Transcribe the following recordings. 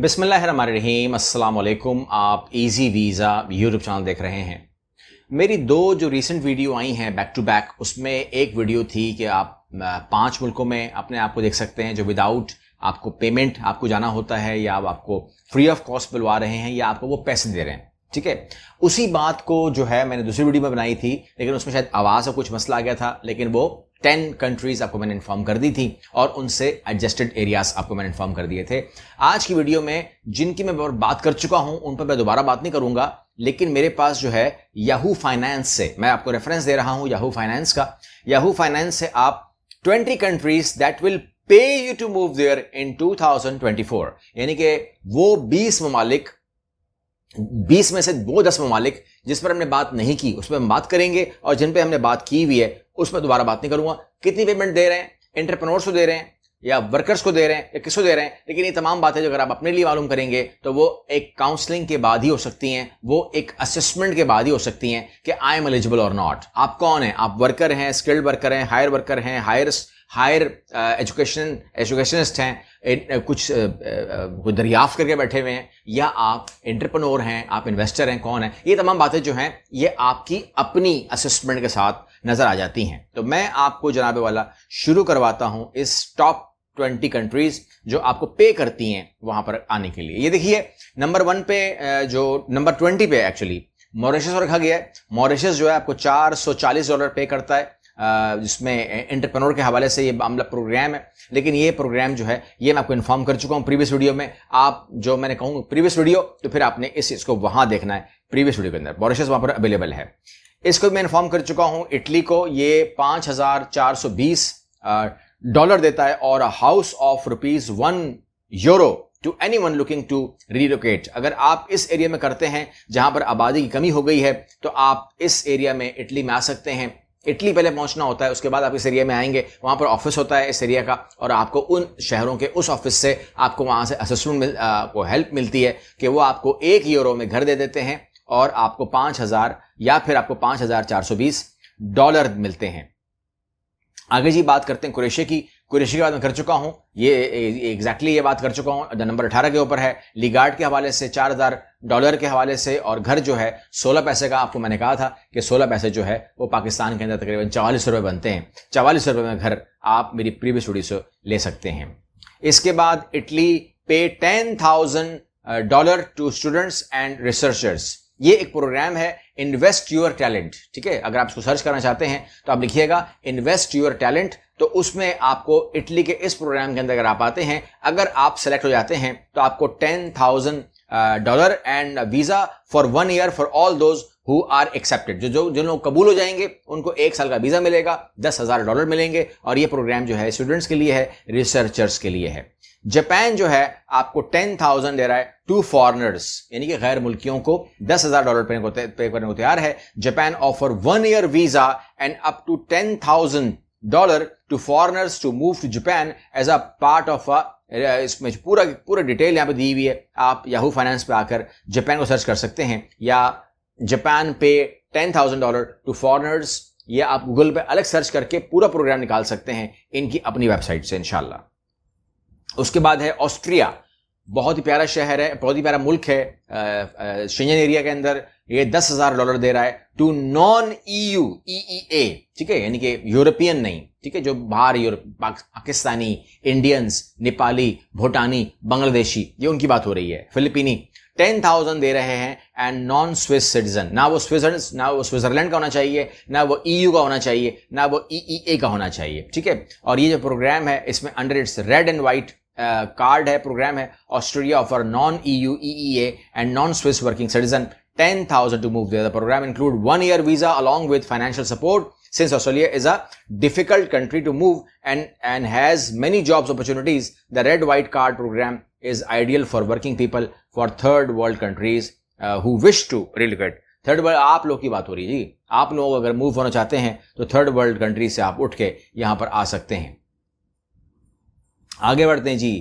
बिसमीम अल्लाम आप इजी वीज़ा यूट्यूब चैनल देख रहे हैं मेरी दो जो रिसेंट वीडियो आई हैं बैक टू बैक उसमें एक वीडियो थी कि आप पांच मुल्कों में अपने आप को देख सकते हैं जो विदाउट आपको पेमेंट आपको जाना होता है या आपको फ्री ऑफ कॉस्ट बुलवा रहे हैं या आपको वो पैसे दे रहे हैं ठीक है उसी बात को जो है मैंने दूसरी वीडियो में बनाई थी लेकिन उसमें शायद आवाज और कुछ मसला आ गया था लेकिन वो टेन कंट्रीज आपको मैंने इन्फॉर्म कर दी थी और उनसे एडजस्टेड एरियाज आपको मैंने इन्फॉर्म कर दिए थे आज की वीडियो में जिनकी मैं बात कर चुका हूं उन पर मैं दोबारा बात नहीं करूंगा लेकिन मेरे पास जो है याहू फाइनेंस से मैं आपको रेफरेंस दे रहा हूं याहू फाइनेंस का याहू फाइनेंस से आप twenty countries that will pay you to move there into यानी कि वो बीस ममालिक बीस में से वो दस ममालिक जिस पर हमने बात नहीं की उस पर हम बात करेंगे और जिन पर हमने बात की हुई है उस पर दोबारा बात नहीं करूंगा कितनी पेमेंट दे रहे हैं इंटरप्रनोर्स को दे रहे हैं या वर्कर्स को दे रहे हैं या किसको दे रहे हैं लेकिन ये तमाम बातें जो अगर आप अपने लिए मालूम करेंगे तो वो एक काउंसलिंग के बाद ही हो सकती हैं वो एक असेसमेंट के बाद ही हो सकती हैं कि आई एम एलिजिबल और नॉट आप कौन हैं आप वर्कर हैं स्किल्ड वर्कर हैं हायर वर्कर हैं हायर हायर एजुकेशन एजुकेशनिस्ट हैं कुछ कुछ दरियाफ्त करके बैठे हुए हैं या आप इंटरप्रनोर हैं आप इन्वेस्टर हैं कौन है ये तमाम बातें जो हैं ये आपकी अपनी असेसमेंट के साथ नज़र आ जाती हैं तो मैं आपको जनाब वाला शुरू करवाता हूँ इस टॉप ट्वेंटी कंट्रीज जो आपको पे करती हैं वहां पर आने के लिए ये देखिए नंबर वन पे जो नंबर ट्वेंटी पे एक्चुअली मॉरिशस रखा गया है मॉरिशस जो है आपको 440 डॉलर पे करता है जिसमें इंटरप्रेनोर के हवाले से ये मामला प्रोग्राम है लेकिन ये प्रोग्राम जो है ये मैं आपको इन्फॉर्म कर चुका हूँ प्रीवियस वीडियो में आप जो मैंने कहूँगा प्रीवियस वीडियो तो फिर आपने इस चीज़ को वहाँ देखना है प्रीवियस वीडियो के अंदर मॉरिशस वहाँ पर अवेलेबल है इसको मैं इन्फॉर्म कर चुका हूँ इटली को ये पाँच डॉलर देता है और house of rupees one euro to anyone looking to relocate अगर आप इस एरिया में करते हैं जहां पर आबादी की कमी हो गई है तो आप इस एरिया में इटली में आ सकते हैं इटली पहले पहुंचना होता है उसके बाद आप इस एरिया में आएंगे वहाँ पर ऑफिस होता है इस एरिया का और आपको उन शहरों के उस ऑफिस से आपको वहाँ से असेसमेंट मिल को हेल्प मिलती है कि वो आपको एक यूरो में घर दे देते हैं और आपको पाँच हज़ार या फिर आपको पाँच हज़ार चार सौ बीस डॉलर मिलते हैं आगे जी बात करते हैं कुरेशिया की कुरेशी के बाद मैं कर चुका हूं ये एग्जैक्टली ये बात कर चुका हूं नंबर अठारह के ऊपर है लीगार्ड के हवाले से चार हजार डॉलर के हवाले से और घर जो है सोलह पैसे का आपको मैंने कहा था कि सोलह पैसे जो है वो पाकिस्तान के अंदर तकरीबन चवालीस रुपए बनते हैं चवालीस रुपए में घर आप मेरी प्रीवियस वीडियो से ले सकते हैं इसके बाद इटली पे ten thousand dollar to students and researchers ये एक प्रोग्राम है इन्वेस्ट यूर टैलेंट ठीक है अगर आप इसको सर्च करना चाहते हैं तो आप लिखिएगा इन्वेस्ट यूर टैलेंट तो उसमें आपको इटली के इस प्रोग्राम के अंदर अगर आप आते हैं अगर आप सेलेक्ट हो जाते हैं तो आपको ten thousand dollar and visa for one year for all those who are accepted जो जो जिन लोग कबूल हो जाएंगे उनको एक साल का वीजा मिलेगा दस हजार डॉलर मिलेंगे और ये प्रोग्राम जो है स्टूडेंट्स के लिए है रिसर्चर्स के लिए है जापान जो है आपको टेन थाउजेंड दे रहा है टू फॉरनर्स यानी कि गैर मुल्कियों को दस हजार डॉलर पे करने को तैयार है Japan offer one year visa and up to ten thousand dollar to foreigners to move to Japan as a part of a इसमें पूरा पूरा डिटेल यहाँ पे दी हुई है आप याहू फाइनेंस पे आकर जापान को सर्च कर सकते हैं या जापान पे ten thousand dollar to foreigners या आप गूगल पे अलग सर्च करके पूरा प्रोग्राम निकाल सकते हैं इनकी अपनी वेबसाइट से इनशाला उसके बाद है ऑस्ट्रिया बहुत ही प्यारा शहर है बहुत ही प्यारा मुल्क है शेंजन एरिया के अंदर ये दस हजार डॉलर दे रहा है टू नॉन ई ए ठीक है यानी कि यूरोपियन नहीं ठीक है जो बाहर यूरोप पाकिस्तानी इंडियंस नेपाली भूटानी बांग्लादेशी ये उनकी बात हो रही है फिलिपीनी टेन थाउजेंड दे रहे हैं एंड नॉन स्विस सिटीजन ना वो स्विस ना वो स्विट्जरलैंड का होना चाहिए ना वो ईयू e का होना चाहिए ना वो ईईए e e का होना चाहिए ठीक है और ये जो प्रोग्राम है इसमें under its red and white card है प्रोग्राम है Australia for non EU EEA and non Swiss working citizen ten thousand to move The program include one year visa along with financial support since Australia is a difficult country to move and, and has many jobs opportunities, the Red White Card program is ideal for working people for third world countries uh, who wish to relocate. Third world आप लोग की बात हो रही है जी आप लोग अगर मूव होना चाहते हैं तो थर्ड वर्ल्ड कंट्री से आप उठ के यहां पर आ सकते हैं आगे बढ़ते हैं जी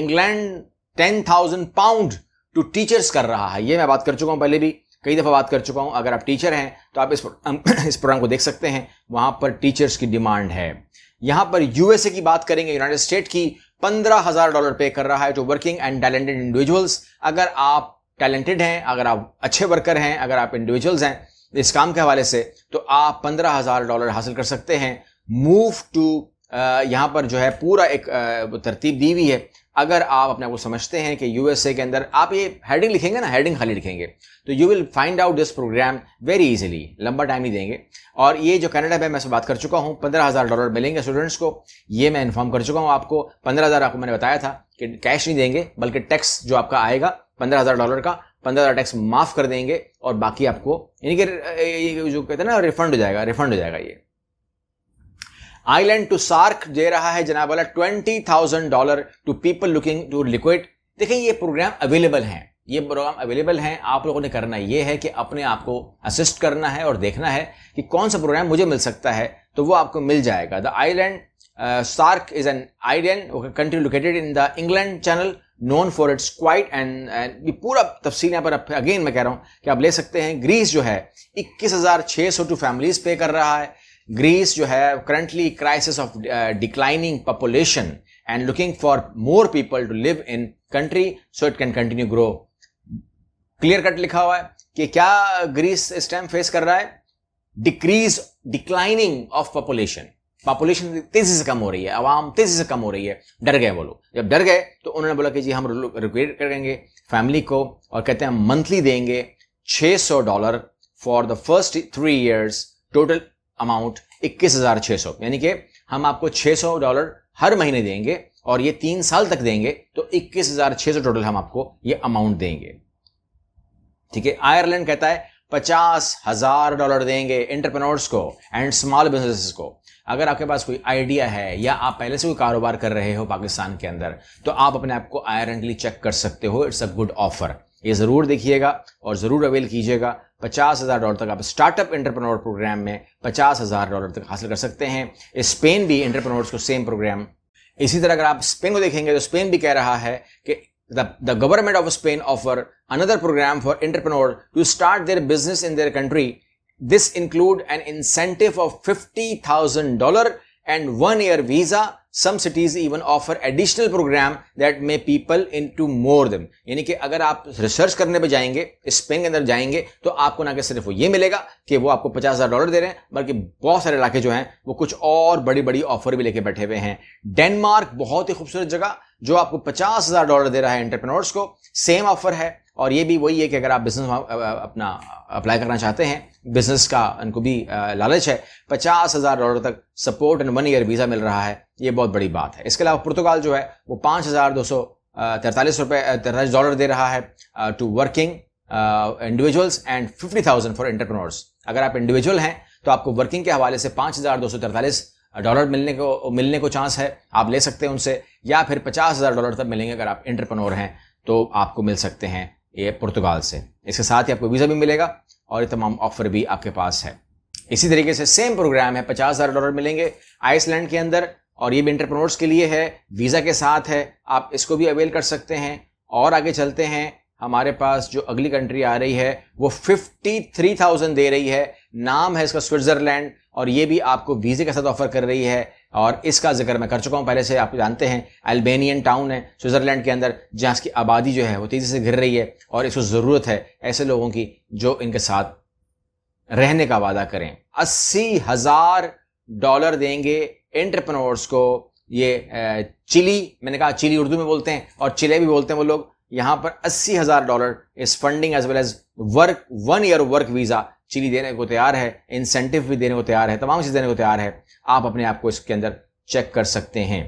England ten thousand pound to teachers कर रहा है ये मैं बात कर चुका हूं पहले भी कई दफ़ा बात कर चुका हूँ अगर आप टीचर हैं तो आप इस इस प्रोग्राम को देख सकते हैं वहाँ पर टीचर्स की डिमांड है यहाँ पर यूएसए की बात करेंगे यूनाइटेड स्टेट की पंद्रह हजार डॉलर पे कर रहा है जो वर्किंग एंड टैलेंटेड इंडिविजुअल्स अगर आप टैलेंटेड हैं अगर आप अच्छे वर्कर हैं अगर आप इंडिविजुअल्स हैं इस काम के हवाले से तो आप पंद्रह हजार डॉलर हासिल कर सकते हैं मूव टू यहाँ पर जो है पूरा एक तरतीब दी हुई है अगर आप अपने आपको को समझते हैं कि यूएसए के अंदर आप ये हेडिंग लिखेंगे ना हेडिंग खाली लिखेंगे तो you will find out this program very easily लंबा टाइम ही देंगे और ये जो कनाडा में मैं से बात कर चुका हूँ पंद्रह हज़ार डॉलर मिलेंगे स्टूडेंट्स को ये मैं इन्फॉर्म कर चुका हूँ आपको पंद्रह हज़ार आपको मैंने बताया था कि कैश नहीं देंगे बल्कि टैक्स जो आपका आएगा पंद्रह हज़ार डॉलर का पंद्रह हज़ार टैक्स माफ़ कर देंगे और बाकी आपको यानी कि जो कहते हैं ना रिफंड हो जाएगा रिफंड हो जाएगा ये आइलैंड टू सार्क दे रहा है जनाब वाला twenty thousand dollar to people looking to liquid देखिए ये प्रोग्राम अवेलेबल हैं ये प्रोग्राम अवेलेबल हैं आप लोगों ने करना ये है कि अपने आप को असिस्ट करना है और देखना है कि कौन सा प्रोग्राम मुझे मिल सकता है तो वो आपको मिल जाएगा the island Sark is an island country located in the England channel known for its quiet and ये पूरा तफसी यहाँ पर अगेन मैं कह रहा हूँ कि आप ले सकते हैं ग्रीस जो है इक्कीस हज़ार छः सौ टू फैमिलीज पे कर रहा है ग्रीस जो है currently crisis of declining population and looking for more people to live in country so it can continue grow clear cut लिखा हुआ है कि क्या ग्रीस इस टाइम फेस कर रहा है decrease declining of population population तेजी से कम हो रही है आवाम तेजी से कम हो रही है डर गए वो लोग जब डर गए तो उन्होंने बोला कि जी हम रिक्वेट करेंगे फैमिली को और कहते हैं हम मंथली देंगे 600 dollar for the first three years total amount इक्कीस हजार छह सौ यानी कि हम आपको छह सौ डॉलर हर महीने देंगे और ये तीन साल तक देंगे तो इक्कीस हजार छह सौ टोटल हम आपको ये अमाउंट देंगे ठीक है आयरलैंड कहता है पचास हजार डॉलर देंगे एंटरप्रेन्योर्स को एंड स्मॉल बिजनेसेस को अगर आपके पास कोई आइडिया है या आप पहले से कोई कारोबार कर रहे हो पाकिस्तान के अंदर तो आप अपने आप को आयरन के लिए चेक कर सकते हो इट्स अ गुड ऑफर ये जरूर देखिएगा और जरूर अवेल कीजिएगा पचास हजार डॉलर तक आप स्टार्टअप इंटरप्रनोर प्रोग्राम में पचास हजार डॉलर तक हासिल कर सकते हैं स्पेन भी इंटरप्रनोर को सेम प्रोग्राम इसी तरह अगर आप स्पेन को देखेंगे तो स्पेन भी कह रहा है कि the government of Spain offer another program for entrepreneur to start their business in their country this include an incentive of fifty thousand dollar and one year visa some cities even offer additional program that may people into more them यानी कि अगर आप research करने पर जाएंगे Spain के अंदर जाएंगे तो आपको ना कि सिर्फ वो ये मिलेगा कि वो आपको पचास हज़ार डॉलर दे रहे हैं बल्कि बहुत सारे इलाके जो हैं वो कुछ और बड़ी बड़ी ऑफर भी लेके बैठे हुए हैं डेनमार्क बहुत ही खूबसूरत जगह जो आपको पचास हजार डॉलर दे रहा है इंटरप्रनोर्स को सेम ऑफर है और ये भी वही है कि अगर आप बिजनेस अपना अप्लाई करना चाहते हैं बिजनेस का उनको भी लालच है पचास हजार डॉलर तक support and one year visa मिल रहा है ये बहुत बड़ी बात है इसके अलावा पुर्तगाल जो है वो पाँच हज़ार दो सौ तैंतालीस रुपये तैतालीस डॉलर दे रहा है to working individuals and fifty thousand for entrepreneurs अगर आप इंडिविजुअल हैं तो आपको वर्किंग के हवाले से पाँच हज़ार दो सौ तैंतालीस डॉलर मिलने को मिलने को चांस है आप ले सकते हैं उनसे या फिर पचास हज़ार डॉलर तक मिलेंगे अगर आप इंटरप्रनोर हैं तो आपको मिल सकते हैं ये पुर्तगाल से इसके साथ ही आपको वीज़ा भी मिलेगा और ये तमाम ऑफर भी आपके पास है इसी तरीके से सेम प्रोग्राम है पचास हज़ार डॉलर मिलेंगे आइसलैंड के अंदर और ये भी इंटरप्रनोर्स के लिए है वीज़ा के साथ है आप इसको भी अवेल कर सकते हैं और आगे चलते हैं हमारे पास जो अगली कंट्री आ रही है वो फिफ्टी थ्री थाउजेंड दे रही है नाम है इसका स्विट्जरलैंड और ये भी आपको वीज़े के साथ ऑफर कर रही है और इसका जिक्र मैं कर चुका हूँ पहले से आप जानते हैं अल्बेनियन टाउन है स्विट्ज़रलैंड के अंदर जहाँ इसकी आबादी जो है वो तेज़ी से घिर रही है और इसको ज़रूरत है ऐसे लोगों की जो इनके साथ रहने का वादा करें अस्सी हज़ार डॉलर देंगे एंटरप्रनोर्स को ये चिली मैंने कहा चिली उर्दू में बोलते हैं और चिले भी बोलते हैं वो लोग यहाँ पर अस्सी हज़ार डॉलर इस funding as well as work one year work visa Chile देने को तैयार है इंसेंटिव भी देने को तैयार है तमाम चीज़ देने को तैयार है आप अपने आप को इसके अंदर चेक कर सकते हैं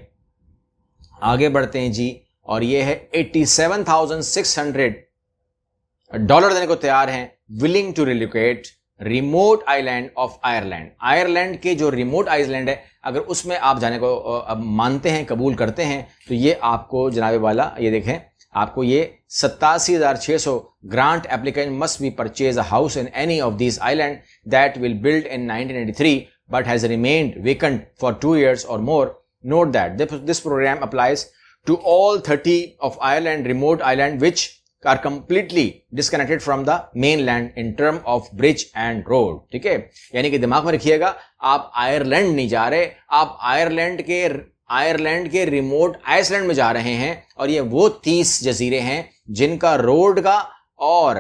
आगे बढ़ते हैं जी और ये है eighty seven thousand six hundred dollar देने को तैयार हैं willing to relocate remote island of Ireland Ireland के जो रिमोट आइलैंड है अगर उसमें आप जाने को मानते हैं कबूल करते हैं तो ये आपको जनाबे वाला ये देखें आपको ये सत्तासी हजार छह सौ grant applicant must be purchase house in any of this island that will build in but has remained vacant for two years और more note that this program applies to all thirty of island remote island which are completely disconnected from the mainland in term of bridge and road ठीक है यानी कि दिमाग में रखिएगा आप Ireland नहीं जा रहे आप आयरलैंड के आयरलैंड के रिमोट आइसलैंड में जा रहे हैं और ये वो तीस जजीरे हैं जिनका रोड का और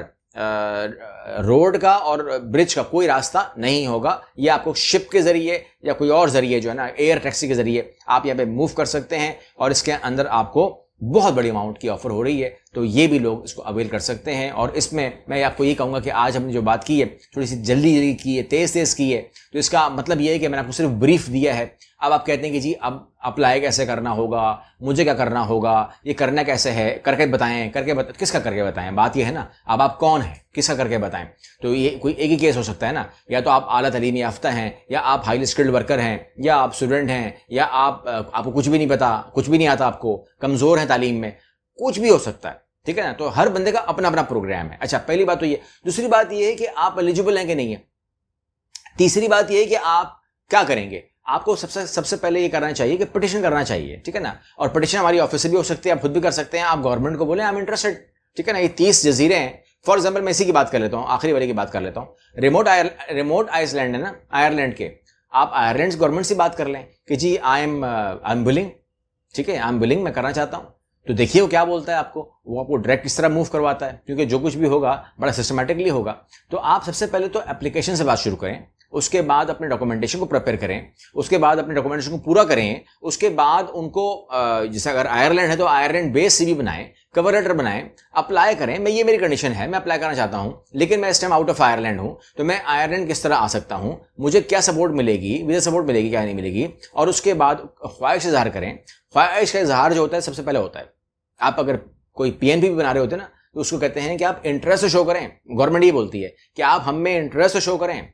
रोड का और ब्रिज का कोई रास्ता नहीं होगा ये आपको शिप के ज़रिए या कोई और ज़रिए जो है ना एयर टैक्सी के ज़रिए आप यहाँ पे मूव कर सकते हैं और इसके अंदर आपको बहुत बड़ी अमाउंट की ऑफर हो रही है तो ये भी लोग इसको अवेल कर सकते हैं और इसमें मैं आपको ये कहूँगा कि आज हमने जो बात की है थोड़ी सी जल्दी जल्दी की है तेज़ तेज़ की है तो इसका मतलब ये है कि मैंने आपको सिर्फ ब्रीफ दिया है अब आप कहते हैं कि जी अब अप्लाई कैसे करना होगा मुझे क्या करना होगा ये करना कैसे है करके बताएं करके बता किसका करके बताएं बात ये है ना अब आप कौन है किसका करके बताएं तो ये कोई एक ही केस हो सकता है ना या तो आप आला तलीम याफ्ता हैं या आप हाईली स्किल्ड वर्कर हैं या आप स्टूडेंट हैं या आप आपको कुछ भी नहीं पता कुछ भी नहीं आता आपको कमज़ोर है तालीम में कुछ भी हो सकता है ठीक है ना तो हर बंदे का अपना अपना प्रोग्राम है अच्छा पहली बात तो ये दूसरी बात ये है कि आप एलिजिबल हैं कि नहीं है तीसरी बात ये है कि आप क्या करेंगे आपको सबसे सबसे पहले ये करना चाहिए कि पटिशन करना चाहिए ठीक है ना और पटिशन हमारी ऑफिस से भी हो सकती है आप खुद भी कर सकते हैं आप गवर्नमेंट को बोले आई एम इंटरेस्टेड ठीक है ना ये तीस जजीरे हैं फॉर एग्जाम्पल मैं इसी की बात कर लेता हूँ आखिरी वाले की बात कर लेता हूँ रिमोट आयर रिमोट आइसलैंड है ना आयरलैंड के आप आयरलैंड गवर्नमेंट से बात कर लें कि जी I am I am bullying ठीक है आई एम बुलिंग मैं करना चाहता हूँ तो देखिए वो क्या बोलता है आपको वो आपको डायरेक्ट किस तरह मूव करवाता है क्योंकि जो कुछ भी होगा बड़ा सिस्टमेटिकली होगा तो आप सबसे पहले तो एप्लीकेशन से बात शुरू करें उसके बाद अपने डॉक्यूमेंटेशन को प्रिपेयर करें उसके बाद अपने डॉक्यूमेंटेशन को पूरा करें उसके बाद उनको जैसे अगर आयरलैंड है तो आयरलैंड बेस सी बनाएं कवर लेटर बनाएं अप्लाई करें मैं ये मेरी कंडीशन है मैं अप्लाई करना चाहता हूं लेकिन मैं इस टाइम आउट ऑफ आयरलैंड हूं तो मैं आयरलैंड किस तरह आ सकता हूं मुझे क्या सपोर्ट मिलेगी विजा सपोर्ट मिलेगी क्या नहीं मिलेगी और उसके बाद ख्वाहिश इजहार करें ख्वाहिश का इजहार जो होता है सबसे पहले होता है आप अगर कोई पी भी बना रहे होते ना तो उसको कहते हैं कि आप इंटरेस्ट शो करें गवर्नमेंट ये बोलती है कि आप हम में इंटरेस्ट शो करें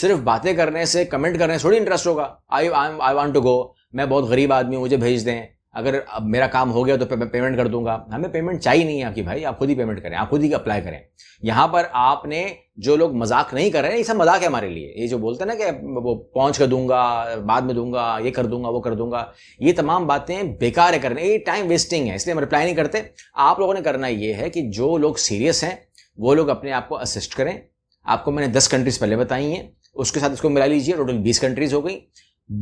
सिर्फ बातें करने से कमेंट करने से थोड़ी इंटरेस्ट होगा आई आई वॉन्ट टू गो मैं बहुत गरीब आदमी हूँ मुझे भेज दें अगर अब मेरा काम हो गया तो पे, मैं पेमेंट कर दूंगा हमें पेमेंट चाहिए नहीं है कि भाई आप खुद ही पेमेंट करें आप खुद ही अप्लाई करें यहाँ पर आपने जो लोग मजाक नहीं कर रहे हैं ये सब मजाक है हमारे लिए ये जो बोलते हैं ना कि वो पहुँच कर दूंगा बाद में दूंगा ये कर दूंगा वो कर दूंगा ये तमाम बातें बेकार है करने ये टाइम वेस्टिंग है इसलिए हम रिप्लाई नहीं करते आप लोगों ने करना ये है कि जो लोग सीरियस हैं वो लोग अपने आप को असिस्ट करें आपको मैंने दस कंट्रीज पहले बताई हैं उसके साथ इसको मिला लीजिए टोटल बीस कंट्रीज हो गई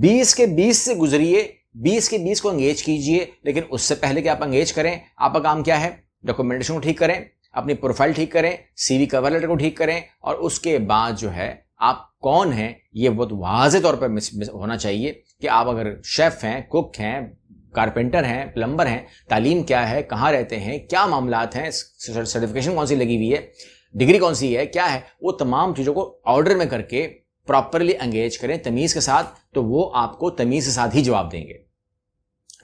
बीस के बीस से गुजरिए बीस के बीस को एंगेज कीजिए लेकिन उससे पहले कि आप एंगेज करें आपका काम क्या है डॉक्यूमेंटेशन को ठीक करें अपनी प्रोफाइल ठीक करें सीवी कवर लेटर को ठीक करें और उसके बाद जो है आप कौन हैं ये बहुत वाज तौर पर मिस, मिस होना चाहिए कि आप अगर शेफ़ हैं कुक हैं कारपेंटर हैं प्लम्बर हैं तालीम क्या है कहाँ रहते हैं क्या मामला हैं सर्टिफिकेशन कौन सी लगी हुई है डिग्री कौन सी है क्या है वो तमाम चीज़ों को ऑर्डर में करके प्रॉपरली एंगेज करें तमीज़ के साथ तो वो आपको तमीज के साथ ही जवाब देंगे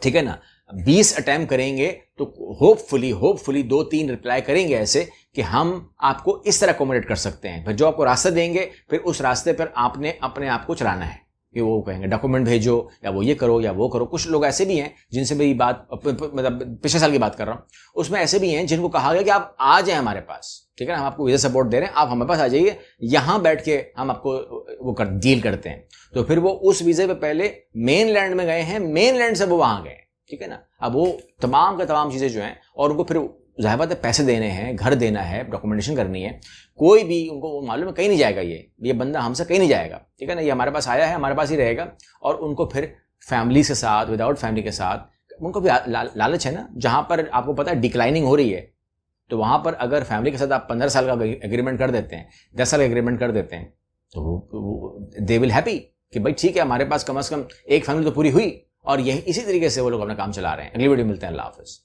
ठीक है ना बीस अटैम्प करेंगे तो होपफुली होपफुली दो तीन रिप्लाई करेंगे ऐसे कि हम आपको इस तरह अकोमोडेट कर सकते हैं फिर जो आपको रास्ता देंगे फिर उस रास्ते पर आपने अपने आप को चलाना है कि वो कहेंगे डॉक्यूमेंट भेजो या वो ये करो या वो करो कुछ लोग ऐसे भी हैं जिनसे मेरी बात मतलब पिछले साल की बात कर रहा हूँ उसमें ऐसे भी हैं जिनको कहा गया कि आप आ जाए हमारे पास ठीक है ना हम आपको वीज़ा सपोर्ट दे रहे हैं आप हमारे पास आ जाइए यहाँ बैठ के हम आपको वो कर डील करते हैं तो फिर वो उस वीज़े पे पहले मेन लैंड में गए हैं मेन लैंड से वो वहाँ गए ठीक है ना अब वो तमाम का तमाम चीज़ें जो हैं और उनको फिर जाहिर बात है पैसे देने हैं घर देना है डॉक्यूमेंटेशन करनी है कोई भी उनको मालूम है कहीं नहीं जाएगा ये ये बंदा हमसे कहीं नहीं जाएगा ठीक है ना ये हमारे पास आया है हमारे पास ही रहेगा और उनको फिर फैमिली के साथ विदाउट फैमिली के साथ उनको भी ला, लालच है ना जहाँ पर आपको पता है डिक्लाइनिंग हो रही है तो वहाँ पर अगर फैमिली के साथ आप पंद्रह साल का एग्रीमेंट कर देते हैं दस साल का एग्रीमेंट कर देते हैं तो दे विल हैप्पी कि भाई ठीक है हमारे पास कम अज़ कम एक फैमिली तो पूरी हुई और यही इसी तरीके से वो लोग अपना काम चला रहे हैं अगली वीडियो मिलते हैं अल्लाह हाफिज़